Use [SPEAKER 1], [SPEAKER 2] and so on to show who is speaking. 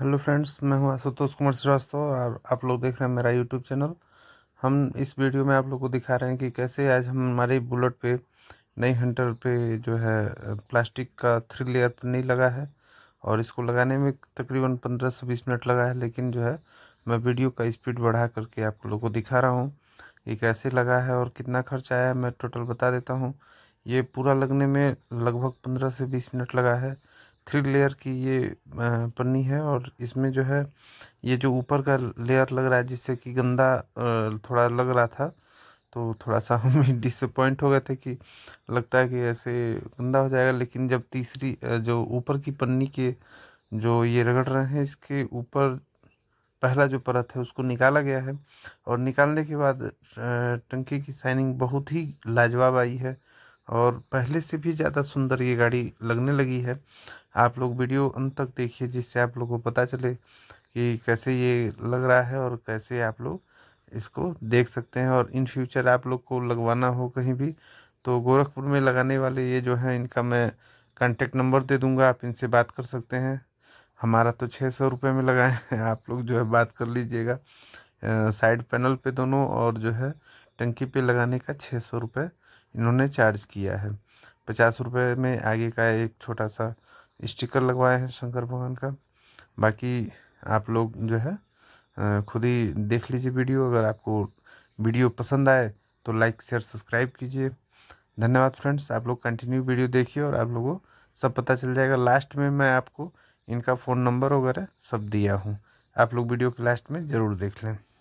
[SPEAKER 1] hello friends मैं हूं आशुतोष कुमार श्रीवास्तव और आप लोग देख रहे हैं मेरा यूट्यूब चैनल हम इस वीडियो में आप लोग को दिखा रहे हैं कि कैसे आज हम हमारे बुलेट पे नई हंटर पे जो है प्लास्टिक का थ्री लेयर नहीं लगा है और इसको लगाने में तकरीबन पंद्रह से बीस मिनट लगा है लेकिन जो है मैं वीडियो का स्पीड बढ़ा करके आप लोग को दिखा रहा हूँ ये कैसे लगा है और कितना खर्च आया है मैं टोटल बता देता हूँ ये पूरा लगने में लगभग पंद्रह से बीस मिनट लगा है थ्री लेयर की ये पन्नी है और इसमें जो है ये जो ऊपर का लेयर लग रहा है जिससे कि गंदा थोड़ा लग रहा था तो थोड़ा सा हम डिसअपॉइंट हो गए थे कि लगता है कि ऐसे गंदा हो जाएगा लेकिन जब तीसरी जो ऊपर की पन्नी के जो ये रगड़ रहे हैं इसके ऊपर पहला जो परत है उसको निकाला गया है और निकालने के बाद टंकी की साइनिंग बहुत ही लाजवाब आई है और पहले से भी ज़्यादा सुंदर ये गाड़ी लगने लगी है आप लोग वीडियो अंत तक देखिए जिससे आप लोग को पता चले कि कैसे ये लग रहा है और कैसे आप लोग इसको देख सकते हैं और इन फ्यूचर आप लोग को लगवाना हो कहीं भी तो गोरखपुर में लगाने वाले ये जो है इनका मैं कांटेक्ट नंबर दे दूंगा आप इनसे बात कर सकते हैं हमारा तो छः सौ रुपये में लगाए हैं आप लोग जो है बात कर लीजिएगा साइड पैनल पे दोनों और जो है टंकी पे लगाने का छः सौ रुपये इन्होंने चार्ज किया है पचास रुपये में आगे का एक छोटा सा स्टिकर लगवाए हैं शंकर भगवान का बाकी आप लोग जो है खुद ही देख लीजिए वीडियो अगर आपको वीडियो पसंद आए तो लाइक शेयर सब्सक्राइब कीजिए धन्यवाद फ्रेंड्स आप लोग कंटिन्यू वीडियो देखिए और आप लोगों सब पता चल जाएगा लास्ट में मैं आपको इनका फ़ोन नंबर वगैरह सब दिया हूँ आप लोग वीडियो के लास्ट में ज़रूर देख लें